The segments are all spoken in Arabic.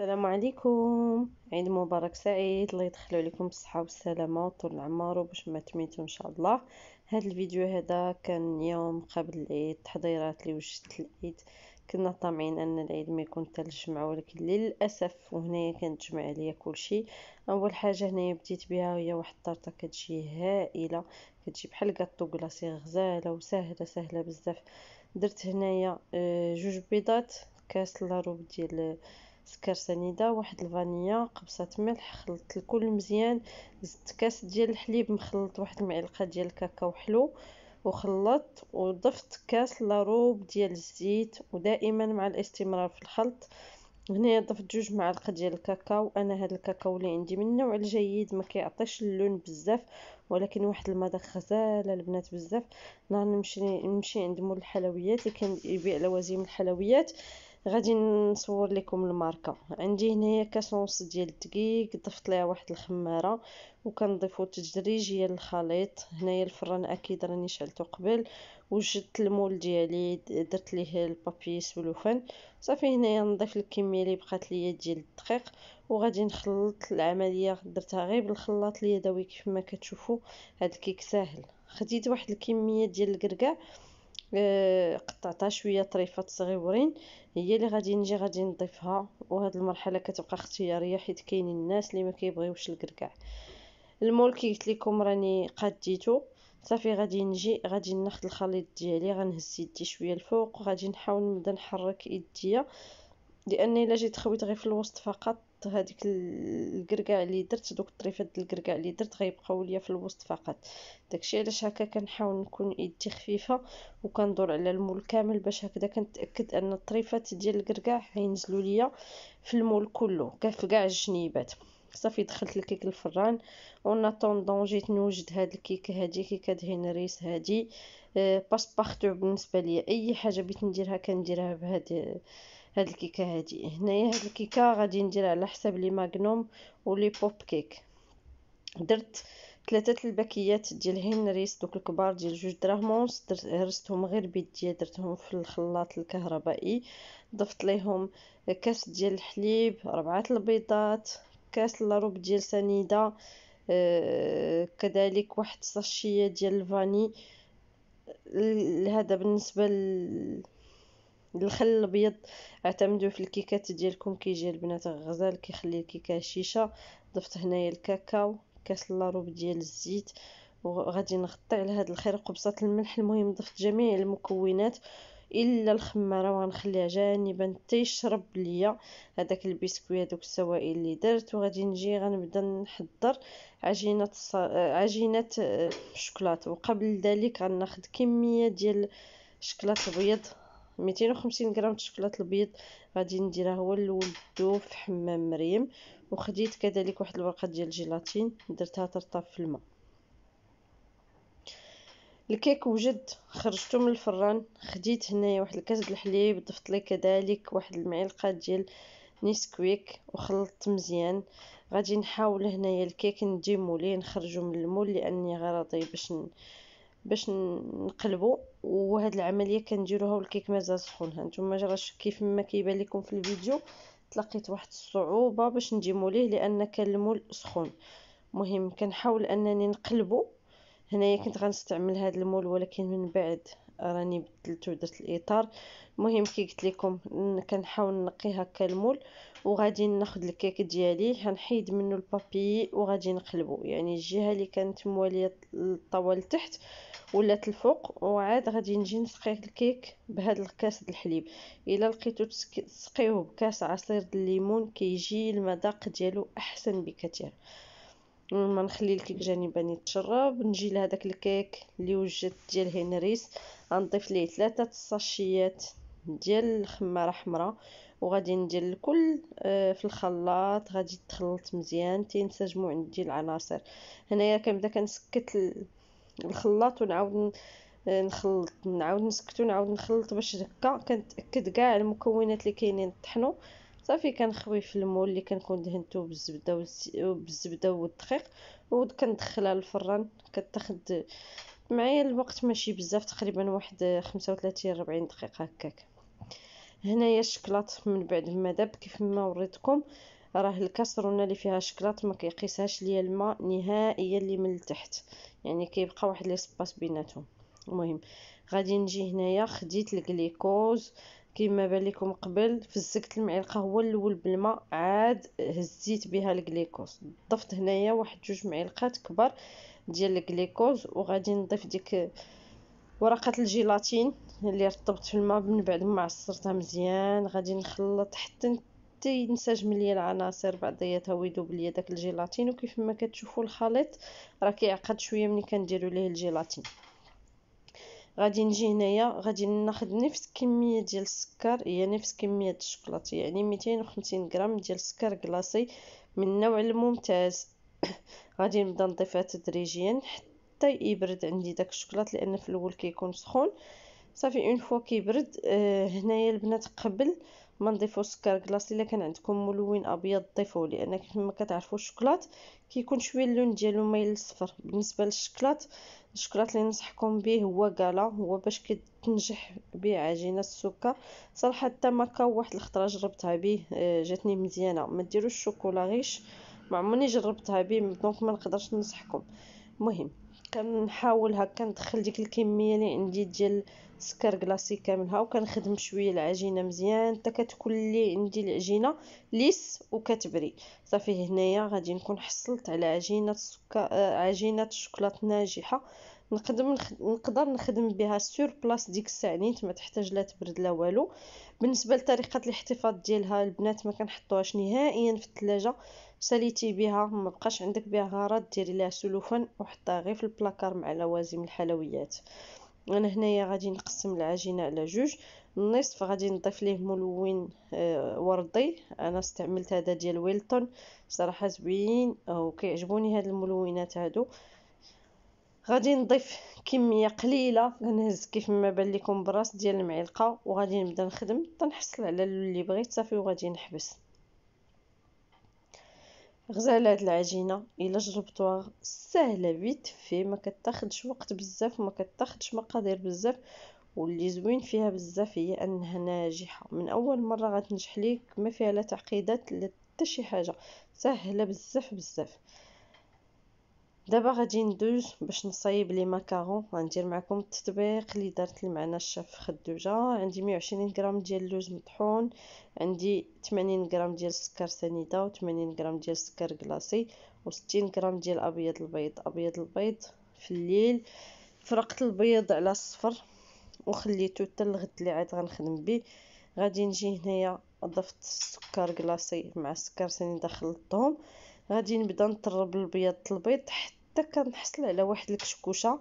السلام عليكم عيد مبارك سعيد الله يدخلوا عليكم بالصحه والسلامه وطول العمر وباش ما تميتوا ان شاء الله هذا الفيديو هذا كان يوم قبل العيد تحضيرات اللي وجدت العيد كنا طامعين ان العيد ما يكون حتى الجمعه ولكن للاسف وهنايا كانت جمع عليا كلشي اول حاجه هنايا بديت بها هي واحد الطرطه كتجي هائله كتجي بحال كاطو كلاصي غزاله وسهله سهله بزاف درت هنايا آه، جوج بيضات كاس لا روب ديال سكر سنيدة واحد الفانية قبصة ملح خلطت الكل مزيان زدت كاس ديال الحليب مخلط واحد المعلقه ديال الكاكاو حلو وخلطت وضفت كاس لاروب ديال الزيت ودائما مع الاستمرار في الخلط هنا ضفت جوج معالق ديال الكاكاو انا هذا الكاكاو اللي عندي من النوع الجيد ما كيعطيش اللون بزاف ولكن واحد المذاق غزال البنات بزاف نعم، نمشي نمشي عند مول الحلويات اللي كان يبيع لوازم الحلويات غادي نصور لكم الماركه عندي هنايا كاسونس ديال الدقيق ضفت ليها واحد الخماره وكنضيفو تدريجيا الخليط هنايا الفران اكيد راني شعلته قبل وجدت المول ديالي درت ليه البابي سلوفان صافي هنايا نضيف الكميه اللي بقات ليا ديال الدقيق وغادي نخلط العمليه درتها غير بالخلاط اليدوي كيف ما كتشوفوا هاد الكيك ساهل خديت واحد الكميه ديال الكركاع آه، قطعتها شويه طريفات صغيورين هي اللي غادي نجي غادي نضيفها وهاد المرحله كتبقى اختياريه حيت كاينين الناس اللي ما كيبغيوش الكركاع المول كي قلت لكم راني قديتو صافي غادي نجي غادي ناخذ الخليط ديالي غنهز يدي شويه الفوق وغادي نحاول نبدا نحرك يديا لان الا جيت خويت غير في الوسط فقط هذيك الكركاع اللي درت دوك الطريفات ديال الكركاع اللي درت غيبقاو ليا في الوسط فقط داكشي علاش هكا كنحاول نكون يدي خفيفه وكندور على المول كامل باش هكذا كنتاكد ان الطريفات ديال الكركاع غينزلوا ليا في المول كله كاع في كاع الجنيبات صافي دخلت الكيك الفران اون اتوندون جيت نوجد هاد الكيك هادي كيكه هنريس هادي بارتو أه، بالنسبه ليا اي حاجه بغيت نديرها كنديرها بهاد هاد الكيكه هادي هنايا هاد الكيكه غادي ندير على حساب لي ماغنوم ولي بوب كيك درت ثلاثه الباكيات ديال هنريس دوك الكبار ديال جوج دراهم ونص هرستهم غير بيديا درتهم في الخلاط الكهربائي ضفت ليهم كاس ديال الحليب ربعه البيضات كاس لاروب ديال سنيده آه كذلك واحد ساشيه ديال الفاني هذا بالنسبه ل... الخل الابيض اعتمدوه في الكيكات ديالكم كيجي البنات غزال كيخلي الكيكه هشيشه ضفت هنايا الكاكاو كاس لاروب ديال الزيت وغادي نغطي على هذا الخير قبصه الملح المهم ضفت جميع المكونات الا الخماره وغنخليها جانبا تيشرب ليا هذاك البسكويت هذوك السوائل اللي درت وغادي نجي غنبدا نحضر عجينه ص... عجينه الشوكولاته آه، وقبل ذلك غناخذ كميه ديال الشوكولاته بيض ميتين وخمسين غرام الشكلاط البيض غادي نديرها هو الاول بدو في حمام مريم وخديت كذلك واحد الورقه ديال الجيلاتين درتها ترطب في الماء الكيك وجد خرجته من الفران خديت هنايا واحد الكاس ديال الحليب ضفت ليه كذلك واحد المعلقه ديال نيسكويك وخلطت مزيان غادي نحاول هنايا الكيك نديمو ليه نخرجو من المول لاني غراضي باش باش نقلبو وهاد العمليه كنديروها والكيك مازال سخون هانتوما راه كيف ما كيبان لكم في الفيديو تلقيت واحد الصعوبه باش نجيمو ليه لان كان المول سخون مهم كنحاول انني نقلبو هنايا آه. كنت غنستعمل هذا المول ولكن من بعد راني بدلت درت الاطار المهم كي قلت لكم كنحاول نقي هكا المول وغادي ناخذ الكيك ديالي غنحيد منه البابي وغادي نقلبه يعني الجهه اللي كانت مواليه الطاوله لتحت ولات الفوق وعاد غادي نجي نسقي الكيك بهذا الكاس د الحليب الا لقيتو تسقيوه بكاس عصير الليمون كيجي المذاق ديالو احسن بكثير ما نخلي الكيك جانبا يتشرب نجي لهذاك الكيك اللي وجدت ديال هنريس غنضيف ليه ثلاثه الصاشيات ديال الخماره حمراء وغادي ندير الكل آه، في الخلاط غادي تخلط مزيان تينسجموا عندي العناصر هنايا كنبدا كنسكت الخلاط ونعاود آه، نخلط نعاود نسكتو نعاود نخلط باش هكا كنتاكد كاع المكونات اللي كاينين طحنوا صافي كنخوي في المول اللي كنكون دهنته بالزبده بالزبده والدقيق وكندخلها للفران كتاخد معايا الوقت ماشي بزاف تقريبا واحد 35 40 دقيقه هكاك هنايا الشكلاط من بعد ما داب كيف ما وريتكم راه الكاسرونه اللي فيها شكلاط ما كيقيسهاش ليا الماء نهائيا اللي من التحت يعني كيبقى واحد لي سباس بيناتهم المهم غادي نجي هنايا خديت الكليكوز كما بان لكم قبل فزكت المعلقه هو الاول بالماء عاد هزيت بها الجليكوز ضفت هنايا واحد جوج معلقات كبار ديال الجليكوز وغادي نضيف ديك ورقه الجيلاتين اللي رطبت في الماء من بعد ما عصرتها مزيان غادي نخلط حتى تينسجم ليا العناصر بعضياتها ويذوب ليا داك الجيلاتين وكيف ما كتشوفوا الخليط راه كيعقد شويه ملي كنديروا ليه الجيلاتين غادي نجي هنايا غادي ناخد نفس كميه ديال السكر هي نفس كميه الشوكولاته يعني 250 غرام ديال السكر كلاصي من النوع الممتاز غادي نبدا نضيفها تدريجيا حتى يبرد عندي داك الشوكولاط لان في الاول كيكون سخون صافي اون فوا كيبرد آه هنايا البنات قبل ما نضيفو سكر كلاص الا كان عندكم ملون ابيض ضيفوه لان كما كتعرفوا الشوكولات كيكون شويه اللون ديالو مايل للصفر بالنسبه للشكلاط الشكلاط اللي ننصحكم به هو كالا هو باش كتنجح به عجينه السكر صراحه حتى ماكا واحد الخطره جربتها به آه، جاتني مزيانه ما ديروش الشوكولا غيش ما عمرني جربتها به دونك ما نقدرش ننصحكم مهم كنحاول هكا ندخل ديك الكميه اللي عندي ديال السكر كلاصي كاملها وكنخدم شويه العجينه مزيان حتى لي عندي العجينه ليس وكتبري صافي هنايا غادي نكون حصلت على عجينه السكر آه، عجينه الشوكولاط ناجحه نقدر نقدر نخدم بها سور بلاص ديك الساعه نيت يعني ما تحتاج لا تبرد لا والو بالنسبه لطريقه الاحتفاظ ديالها البنات ما كنحطوهاش نهائيا في الثلاجه ساليتي بها ما بقاش عندك بها غرض ديري لها سلوفان وحطها غير في البلاكار مع لوازم الحلويات انا هنايا غادي نقسم العجينه على جوج النصف غادي نضيف ليه ملون آه، وردي انا استعملت هذا ديال ويلتون صراحه زوين وكيعجبوني هاد الملونات هادو غادي نضيف كميه قليله غنهز كيف ما بان لكم براس ديال المعلقه وغادي نبدا نخدم تنحصل على اللي بغيت صافي وغادي نحبس غزاله هاد العجينه الا جربتوها سهله بيت في ما كتاخدش وقت بزاف وما كتاخدش مقادير بزاف واللي زوين فيها بزاف هي انها ناجحه من اول مره غتنجح ليك ما فيها لا تعقيدات لا حتى شي حاجه سهله بزاف بزاف دابا غادي ندوز باش نصايب لي ماكارون غندير معكم التطبيق اللي درت معنا الشاف خدوجه عندي 120 غرام ديال اللوز مطحون عندي 80 غرام ديال السكر سنيده و80 غرام ديال السكر كلاصي و60 غرام ديال ابيض البيض ابيض البيض في الليل فرقت البيض على الصفر وخليته حتى الغد اللي عاد غنخدم به غادي نجي هنايا ضفت السكر كلاصي مع السكر سنيده خلطتهم غادي نبدا نطرب البيض البيض حتى حتى كنحصل على واحد الكشكوشه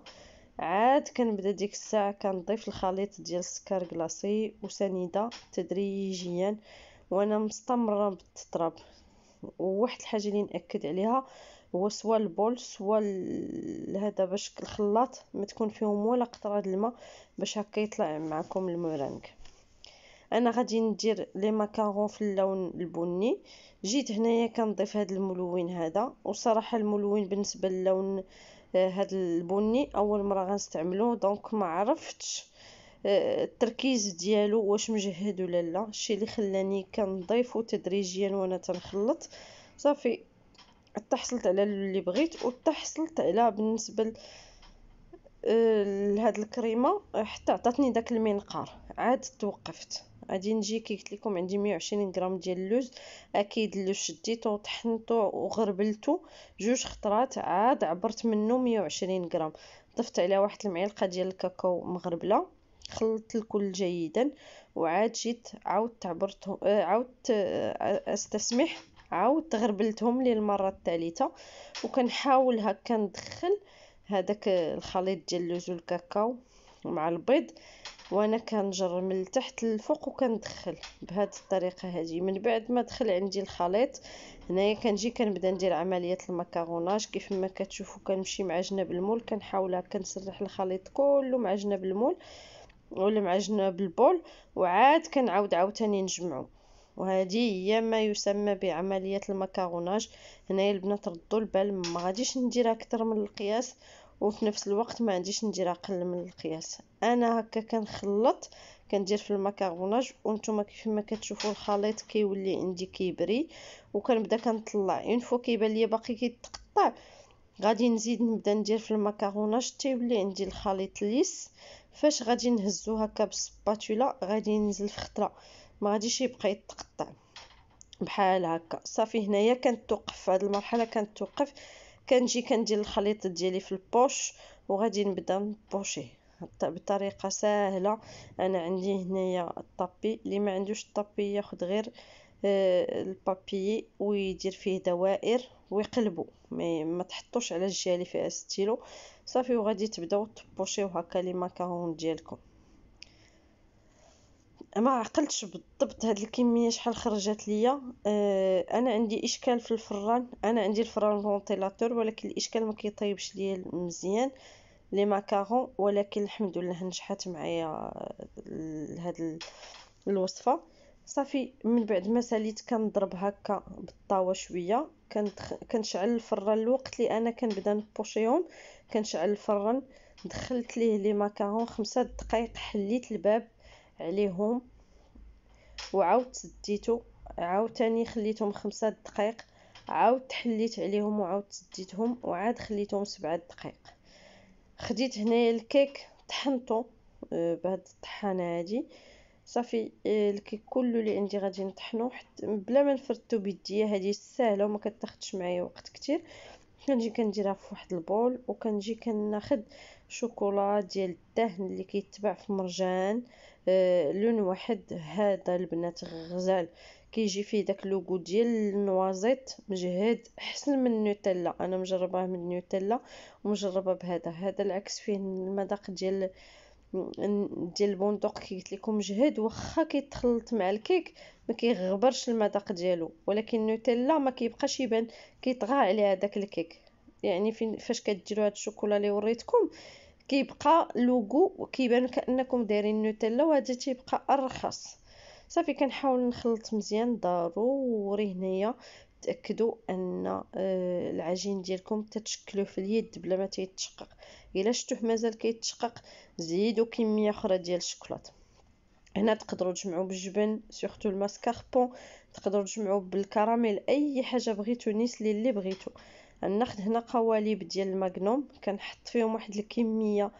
عاد كنبدا ديك الساعه كنضيف الخليط ديال السكر كلاصي وسنيده تدريجيا وانا مستمره بالتطراب وواحد الحاجه اللي ناكد عليها هو سوا البول سوا هذا باش الخلاط ما تكون فيهم ولا قطره د الماء باش هكا يطلع معكم المورانك انا غادي ندير لي ماكارون في اللون البني جيت هنايا كنضيف هذا الملون هذا وصراحه الملون بالنسبه للون هذا آه، البني اول مره غنستعملوه دونك ما عرفتش آه، التركيز ديالو واش مجهد ولا لا الشيء اللي خلاني كنضيفو تدريجيا وانا تنخلط صافي تحصلت على اللي بغيت وتحصلت على بالنسبه آه، لهاد الكريمه حتى عطاتني داك المنقار عاد توقفت غادي نجي كي قلت لكم عندي 120 غرام ديال اللوز اكيد اللوز شديته وطحنته وغربلته جوج خطرات عاد عبرت منه 120 غرام ضفت عليها واحد المعلقه ديال الكاكاو مغربله خلطت الكل جيدا وعاد جيت عاودت عبرته آه، عاودت آه، استسمح عاودت غربلتهم للمره الثالثه وكنحاول هكا ندخل هذاك الخليط ديال اللوز والكاكاو مع البيض وانا كنجر من التحت للفوق وكندخل بهاد الطريقه هذه من بعد ما دخل عندي الخليط هنايا كنجي كنبدا ندير عمليه المكروناج كيف ما كتشوفوا كنمشي مع جناب المول كنحاول كنسرح الخليط كله مع جناب المول ولا مع جناب البول وعاد كنعاود عاوتاني نجمعو وهذه هي ما يسمى بعمليه المكروناج هنايا البنات ردوا البال ما غاديش نديرها اكثر من القياس وفي نفس الوقت ما عنديش ندير اقل من القياس انا هكا كنخلط كندير في المكروناج وانتم كيف ما كتشوفوا الخليط كيولي عندي كيبري وكنبدا كنطلع اون فوا كيبان ليا باقي كيتقطع غادي نزيد نبدا ندير في حتى تيولي عندي الخليط ليس فاش غادي نهزو هكا بالسباتولا غادي ينزل في خطره ما غاديش يبقى يتقطع بحال هكا صافي هنايا كنتوقف في هذه المرحله كنتوقف كنجي كندير الخليط ديالي في البوش وغادي نبدا نبوشيه بطريقه سهله انا عندي هنايا الطابي اللي ما عندوش الطابي ياخد غير آه، البابي ويدير فيه دوائر ويقلبوا ما, ما تحطوش على الجهه في فيها ستيلو صافي وغادي تبداو تبوشيو هكا لي ماكارون ديالكم ما عقلتش بالضبط هاد الكميه شحال خرجت ليا أه انا عندي اشكال في الفران انا عندي الفران فونتيلاتور ولكن الاشكال ما كيطيبش ليا مزيان لي ماكارون ولكن الحمد لله نجحت معايا هاد الوصفه صافي من بعد ما ساليت كنضرب هكا بالطاوه شويه كندخ... كنشعل الفران الوقت اللي انا كنبدا نبوشيهم كنشعل الفران دخلت ليه لي ماكارون خمسة دقائق حليت الباب عليهم وعاود سديتو عاوتاني خليتهم خمسة دقائق عاود تحليت عليهم وعاود سديتهم وعاد خليتهم سبعة دقائق خديت هنايا الكيك طحنتو آه، بهاد الطحانه هادي صافي آه، الكيك كله اللي عندي غادي نطحنو حتى بلا ما نفردتو بيديا هادي سهله وما كتاخدش معايا وقت كتير كنجي كنديرها في واحد البول وكنجي كناخد شوكولا ديال الدهن اللي كيتباع في مرجان آه، لون واحد هذا البنات غزال كيجي فيه داك لوغو ديال النوازيت مجهد احسن من النوتيلا انا مجرباه من النوتيلا ومجربه بهذا هذا العكس فيه المذاق ديال ديال البندق كي قلت لكم مجهد واخا كيتخلط مع الكيك ما كيغبرش المذاق ديالو ولكن النوتيلا ما كيبقاش يبان كيطغى عليها داك الكيك يعني فين فاش كديروا هاد الشوكولا اللي وريتكم كيبقى لوغو وكيبان كانكم دايرين نوتيلا وهذا تيبقى ارخص صافي كنحاول نخلط مزيان ضروري هنايا تاكدوا ان آه، العجين ديالكم تتشكلو في اليد بلا ما تيتشقق الا شفتوه مازال كيتشقق زيدوا كميه اخرى ديال الشوكولاته هنا تقدروا تجمعوا بالجبن سورتو الماسكاربون تقدروا تجمعوا بالكراميل اي حاجه بغيتو نيسلي اللي بغيتو ناخد هنا قوالب ديال الماغنوم كنحط فيهم واحد الكميه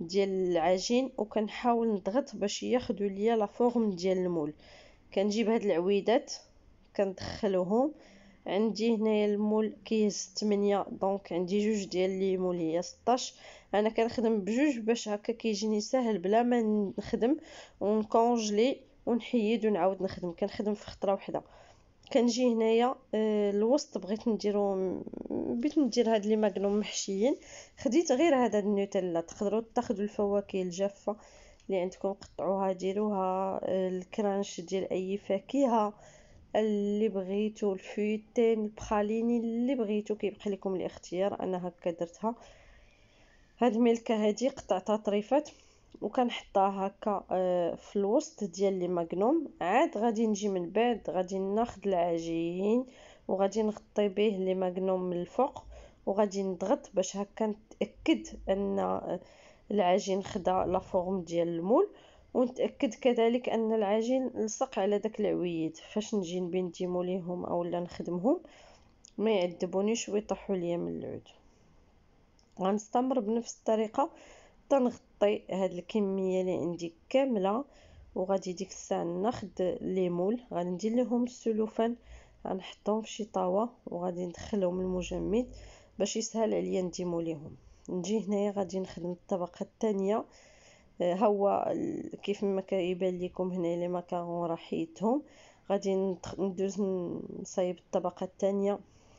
ديال العجين وكنحاول نضغط باش ياخذوا ليا لا فورم ديال المول كنجيب هاد العويدات كندخلهم عندي هنايا المول كيهز 8 دونك عندي جوج ديال مول هي 16 انا كنخدم بجوج باش هكا كيجيني ساهل بلا ما نخدم ونكونجلي ونحيد ونعاود نخدم كنخدم في خطره وحده كنجي هنايا آه، الوسط بغيت نديرو بغيت ندير هاد لي ماغلون محشيين خديت غير هاد النوتيلا تقدروا تاخذوا الفواكه الجافه اللي عندكم قطعوها ديروها آه، الكرانش ديال اي فاكهه اللي بغيتو الفويتين البخاليني اللي بغيتو كيبقى لكم الاختيار انا هكا درتها هاد الملكه هادي قطعتها طريفات وكنحطها هكا آه، في الوسط ديال لي ماغنوم عاد غادي نجي من بعد غادي ناخذ العجين وغادي نغطي به لي ماغنوم من الفوق وغادي نضغط باش هكا نتاكد ان آه، العجين خدا لا فورم ديال المول ونتاكد كذلك ان العجين لصق على داك العويد فاش نجي نبنديمو ليهم اولا نخدمهم ما يعذبونيش ويطيحوا ليا من العود غنستمر بنفس الطريقه تنغطي غنغطي هاد الكميه اللي عندي كامله وغادي ديك الساعه ناخد ليمول غادي غندير ليهم السلوفان غنحطهم في شي طاوه وغادي ندخلهم المجمد باش يسهل عليا نديمو ليهم نجي هنايا غادي نخدم الطبقه الثانيه آه، ها هو كيف ما كيبان لكم هنا لي ماكارون راه حيدتهم غادي ندوز نصايب الطبقه الثانيه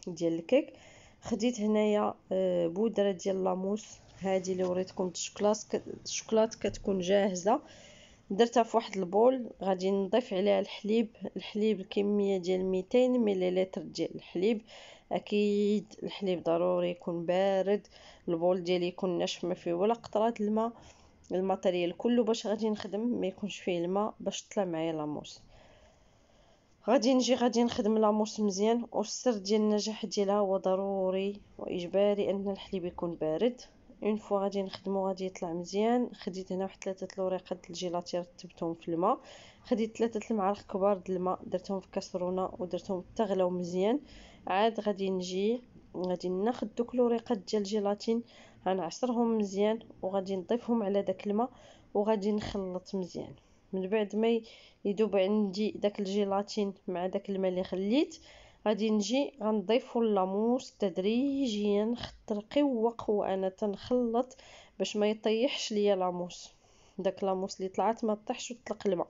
ديال الكيك خديت هنايا آه، بودره ديال لاموس هذه اللي وريتكم الشوكولات الشوكولات كتكون جاهزه درتها في واحد البول غادي نضيف عليها الحليب الحليب الكميه ديال 200 مليلتر ديال الحليب اكيد الحليب ضروري يكون بارد البول ديالي يكون ناشف ما فيه ولا قطره الماء الماتيريال كله باش غادي نخدم ما يكونش فيه الماء باش طلع معايا لاموس غادي نجي غادي نخدم لاموس مزيان والسر ديال النجاح ديالها هو ضروري واجباري ان الحليب يكون بارد اون فوا غادي نخدمو غادي يطلع مزيان خديت هنا واحد ثلاثه الوريقات ديال الجيلاتي رتبتهم في الماء خديت ثلاثه المعالق كبار ديال الماء درتهم في كاسرونه ودرتهم تغلاو مزيان عاد غادي نجي غادي ناخد دوك الوريقات ديال الجيلاتين غنعصرهم مزيان وغادي نضيفهم على داك الماء وغادي نخلط مزيان من بعد ما يذوب عندي داك الجيلاتين مع داك الماء اللي خليت غادي نجي غنضيفو اللاموس تدريجيا خطر قوة قوة انا تنخلط باش ما يطيحش ليا لاموس داك لاموس اللي طلعت ما طيحش وطلق الماء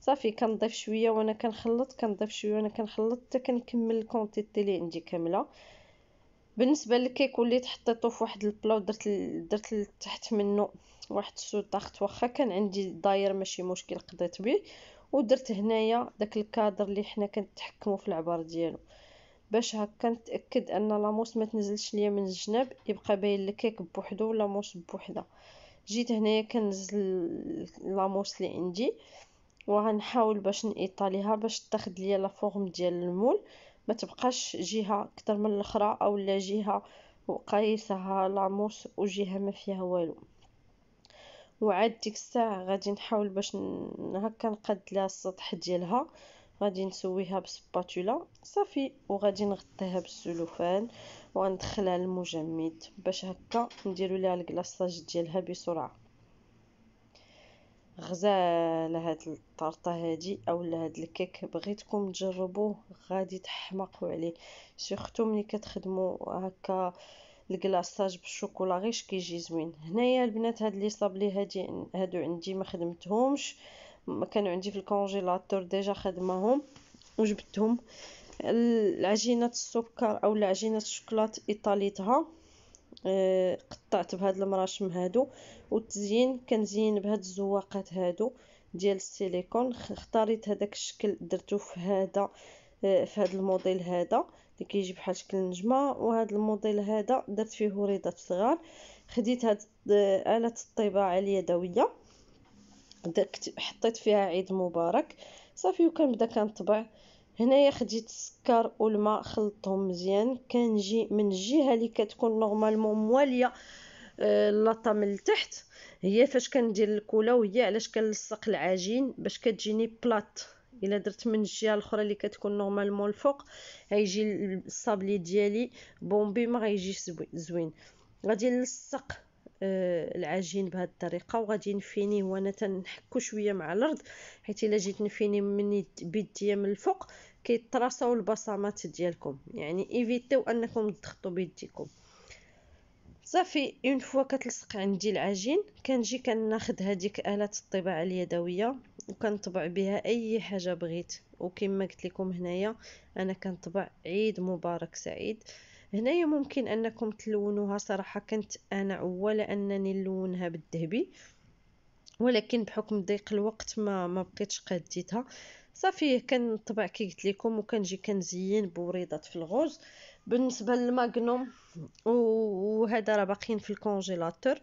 صافي كنضيف شويه وانا كنخلط كنضيف شويه وانا كنخلط حتى كنكمل الكونتيتي اللي عندي كامله بالنسبه للكيك وليت تحطيتو في واحد البلاو درت درت تحت منه واحد السوطاخت واخا كان عندي داير ماشي مشكل قضيت به ودرت هنايا داك الكادر اللي حنا كنتحكموا في العبار ديالو باش هكا نتاكد ان لاموس ما تنزلش ليا من الجناب يبقى باين الكيك بوحدو موس بوحدها جيت هنايا كنزل لاموس اللي عندي وغنحاول باش نايطاليها باش تاخد ليا لا فورم ديال المول ما تبقاش جهه اكثر من الاخرى اولا جهه وقايسها لاموس وجهه ما فيها والو وعاد ديك الساعه غادي نحاول باش هكا نقاد لها السطح ديالها غادي نسويها بسباتولا صافي وغادي نغطيها بالسلوفان وغندخلها للمجمد باش هكا نديرو ليها الكلاصاج ديالها بسرعه غزاله هاد الطرطه هادي اولا هاد الكيك بغيتكم تجربوه غادي تحمقوا عليه سورتو ملي كتخدموا هكا الكلاصاج بالشوكولا غير كيجي زوين هنايا البنات هاد لي صابلي هادي هادو عندي ما خدمتهمش كانوا عندي في الكونجيلاتور ديجا خدمهم وجبتهم العجينه السكر او العجينه الشوكولات ايطاليتها آه، قطعت بهاد المراشم هادو والتزيين كنزين بهاد الزواقات هادو ديال السيليكون اختاريت هذاك الشكل درتو في هذا آه، في هذا الموديل هذا اللي كيجي بحال شكل نجمه وهذا الموديل هذا درت فيه وريضات صغار خديت هاد آه، اله الطباعه اليدويه حطيت فيها عيد مبارك صافي بدا كنطبع هنايا خديت السكر والماء خلطتهم مزيان كنجي من الجهه اللي كتكون نورمالمون مواليه اللاطه آه، من التحت هي فاش كندير الكولا وهي علاش كنلصق العجين باش كتجيني بلاط الا درت من الجهه الاخرى اللي كتكون نورمالمون الفوق غيجي الصابلي ديالي بومبي ما غيجيش زوين غادي نلصق آه، العجين بهذه الطريقه وغادي نفيني وانا تنحكو شويه مع الارض حيت الا جيت نفيني من بيديا من الفوق كيتراصاو البصمات ديالكم يعني ايفيتيو انكم تضغطوا بيديكم صافي اون فوا كتلصق عندي العجين كنجي كناخذ هذيك اله الطباعه اليدويه وكنطبع بها اي حاجه بغيت وكما قلت لكم هنايا انا كنطبع عيد مبارك سعيد هنايا ممكن انكم تلونوها صراحه كنت انا اول انني نلونها بالذهبي ولكن بحكم ضيق الوقت ما ما بقيتش قديتها صافي كنطبع كي قلت لكم وكنجي كنزين بوريضات في الغوز بالنسبه للماغنوم وهذا راه باقيين في الكونجيلاتور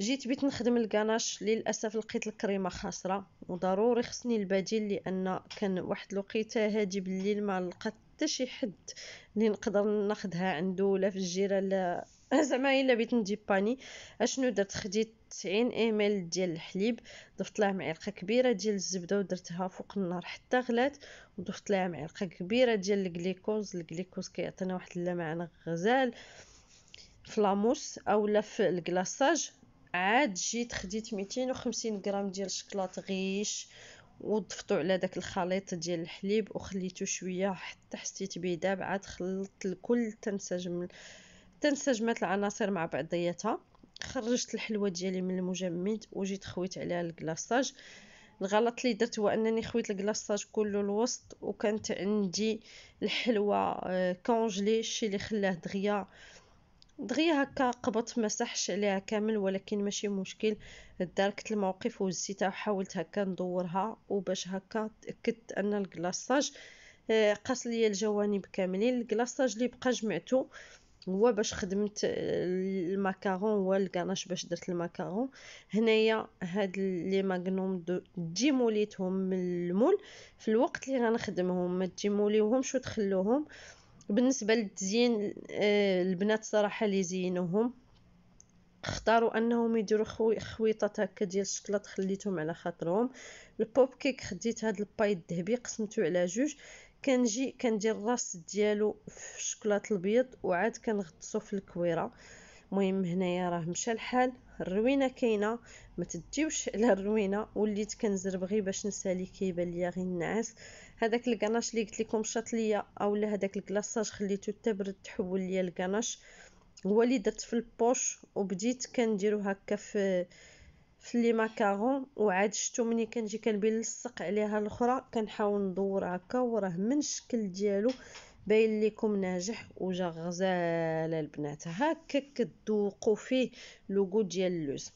جيت بيت نخدم الكناش للاسف لقيت الكريمه خاسره وضروري خصني البديل لان كان واحد الوقيته هادي بالليل ما لقيت حتى شي حد اللي نقدر ناخدها عنده ولا في الجيره لا زعما الا بغيت نجيب باني اشنو درت خديت 90 ايميل ديال الحليب ضفت لها معلقه كبيره ديال الزبده ودرتها فوق النار حتى غلات وضفت لها معلقه كبيره ديال الجليكوز الجليكوز كيعطينا واحد اللمعان غزال في او لا في الكلاصاج عاد جيت خديت 250 غرام ديال الشكلاط غيش وضفتو على داك الخليط ديال الحليب وخليته شويه حتى حسيت به داب عاد خلطت الكل تنسجم تنسجمات العناصر مع بعضياتها خرجت الحلوه ديالي من المجمد وجيت خويت عليها الكلاصاج الغلط اللي درت هو انني خويت الكلاصاج كله الوسط وكانت عندي الحلوه آه، كونجلي الشيء اللي خلاه دغيا دغيا هكا قبط مسحش عليها كامل ولكن ماشي مشكل داركت الموقف وزيتها وحاولت هكا ندورها وباش هكا تاكدت ان الكلاصاج آه، قاص ليا الجوانب كاملين الكلاصاج اللي بقى جمعته هو باش خدمت آه، الماكارون هو الكاناش باش درت الماكارون هنايا هاد لي ماغنوم ديموليتهم من المول في الوقت اللي غنخدمهم ما تجيموليوهمش وتخلوهم بالنسبه للتزيين آه، البنات صراحه اللي زينوهم اختاروا انهم يديروا خوي خويطات هكا ديال الشكلاط خليتهم على خاطرهم البوب كيك خديت هذا الباي الذهبي قسمته على جوج كنجي كندير الراس ديالو في الشكلاط الابيض وعاد كنغطسو في الكويره المهم هنايا راه مشى الحال الروينه كاينه ما تديوش على الروينه وليت كنزرب غير باش نسالي كيبان ليا غير النعاس هذاك الكناش اللي قلت لكم شط ليا اولا هذاك الكلاصاج خليته تبرد تحول ليا الكناش هو اللي درت في البوش وبديت كنديرو هكا في في لي ماكارون وعاد شتو ملي كنجي كنبي نلصق عليها الاخرى كنحاول ندور هكا وراه من الشكل ديالو باين لكم ناجح وجا غزاله البنات هكا كتذوقوا فيه لوغو ديال اللوز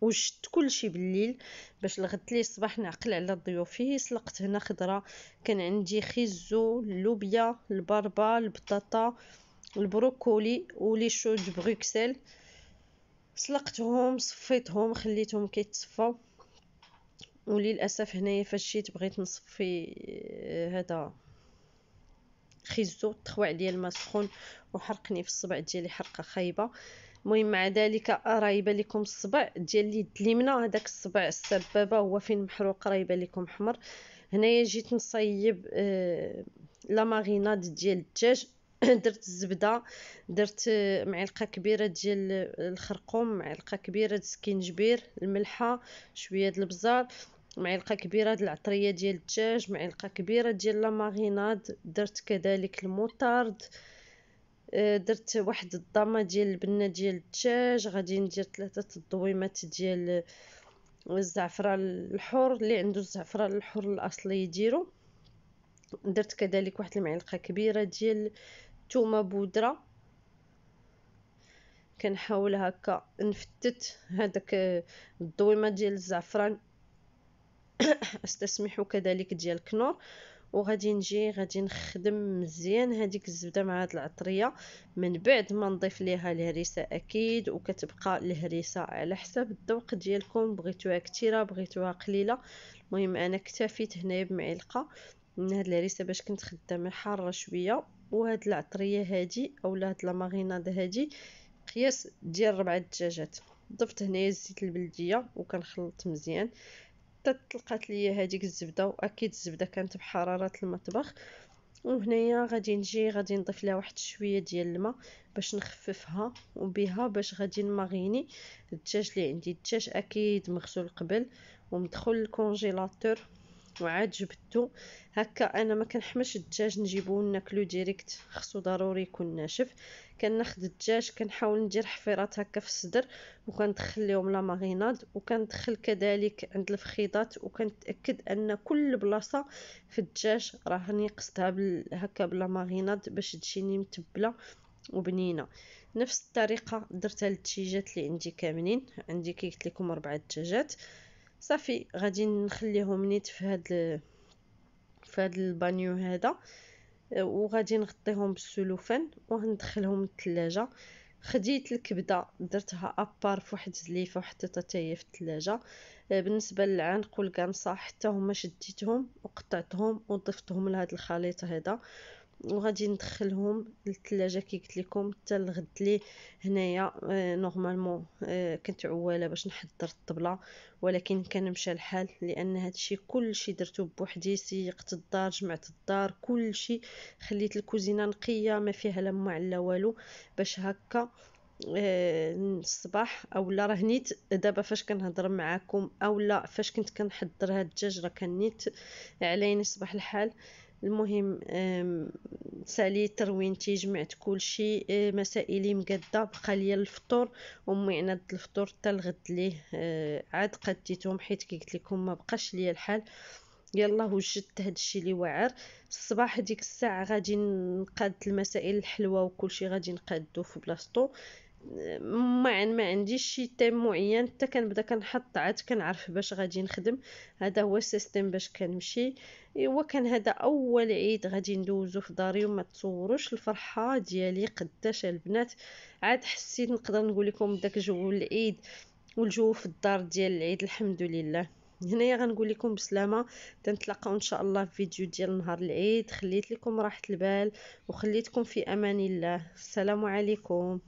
وشت كلشي بالليل باش الغد لي الصباح نعقل على ضيوفي سلقت هنا خضره كان عندي خيزو اللوبيا البربه البطاطا البروكولي ولي شو د بروكسل سلقتهم صفيتهم خليتهم كيتصفاو وللاسف هنايا فاش جيت بغيت نصفي آه، هذا خيزو تخوع ديال الماء سخون وحرقني في الصبع ديالي حرقه خايبه المهم مع ذلك راه يبان لكم الصبع ديال اليد اليمنى هذاك الصبع السبابه هو فين محروق راه يبان لكم حمر هنايا جيت نصيب آه، لا ماريناد ديال الدجاج درت الزبده درت آه، معلقه كبيره ديال الخرقوم معلقه كبيره ديال السكينجبير الملحه شويه ديال البزار معلقه كبيره د العطريه ديال الدجاج معلقه كبيره ديال لا ماريناد درت كذلك الموطارد آه، درت واحد الضامه ديال البنه ديال الدجاج غادي ندير ثلاثه الضويمات ديال الزعفران الحر اللي عنده الزعفران الحر الاصلي يديرو درت كذلك واحد المعلقه كبيره ديال الثومه بودره كنحاول هكا نفتت هذاك الضويمه ديال الزعفران استسمحو كذلك ديال كنور وغادي نجي غادي نخدم مزيان هذيك الزبده مع هاد العطريه من بعد ما نضيف ليها الهريسه اكيد وكتبقى الهريسه على حسب الذوق ديالكم بغيتوها كثيره بغيتوها قليله المهم انا اكتفيت هنايا بمعلقه من هاد الهريسه باش كنت خدامه حاره شويه وهاد العطريه هادي اولا هاد ماريناد هادي قياس ديال ربعه دجاجات ضفت هنايا الزيت البلديه وكنخلط مزيان طلقات ليا هذيك الزبده واكيد الزبده كانت بحراره المطبخ وهنايا غادي نجي غادي نضيف لها واحد شويه ديال الماء باش نخففها وبها باش غادي نماغيني الدجاج اللي عندي الدجاج اكيد مغسول قبل ومدخول الكونجيلاتور وعاد جبدتو هكا انا ما كنحمش الدجاج نجيبو ناكلو ديريكت خصو ضروري يكون ناشف كناخد الدجاج كنحاول ندير حفيرات هكا في الصدر وكندخل ليهم لا ماريناد وكندخل كذلك عند الفخيضات وكنتاكد ان كل بلاصه في الدجاج راهني قصدها هكا بلا ماريناد باش تجيني متبله وبنينه نفس الطريقه درتها للدجاجات اللي عندي كاملين عندي كي قلت لكم اربعه دجاجات صافي غادي نخليهم نيت في هاد في هاد البانيو هذا وغادي نغطيهم بالسلوفان وغندخلهم للثلاجه خديت الكبده درتها ابار فواحد زليفه وحطيتها حتى هي في الثلاجه آه، بالنسبه للعنق والقنصه حتى هما شديتهم وقطعتهم وضفتهم لهاد الخليط هذا وغادي ندخلهم للثلاجه كي قلت لكم حتى الغد لي هنايا آه نورمالمون آه كنت عواله باش نحضر الطبله ولكن كان مشى الحال لان هادشي كلشي درته بوحدي سيقت الدار جمعت الدار كلشي خليت الكوزينه نقيه ما فيها لا ما لا والو باش هكا آه، الصباح اولا راه نيت دابا فاش كنهضر معاكم اولا فاش كنت كنحضر هاد الدجاج راه نيت عليني صباح الحال المهم ساليت تروينتي جمعت كلشي مسائلي مقاده بقى ليا الفطور امي عناد الفطور حتى الغد ليه عاد قديتهم حيت كي قلت لكم ما بقاش ليا الحال يلا وجدت هادشي اللي واعر الصباح ديك الساعه غادي نقاد المسائل الحلوه وكلشي غادي نقادو في بلاصتو ما ما عنديش شي تيم معين حتى كنبدا كنحط عاد كنعرف باش غادي نخدم هذا هو السيستم باش كنمشي ايوا كان هذا اول عيد غادي ندوزو في داري وما تصوروش الفرحه ديالي قداش البنات عاد حسيت نقدر نقول لكم داك جو العيد والجو في الدار ديال العيد الحمد لله هنايا غنقول لكم بسلامه تنتلاقاو ان شاء الله في فيديو ديال نهار العيد خليت لكم راحه البال وخليتكم في امان الله السلام عليكم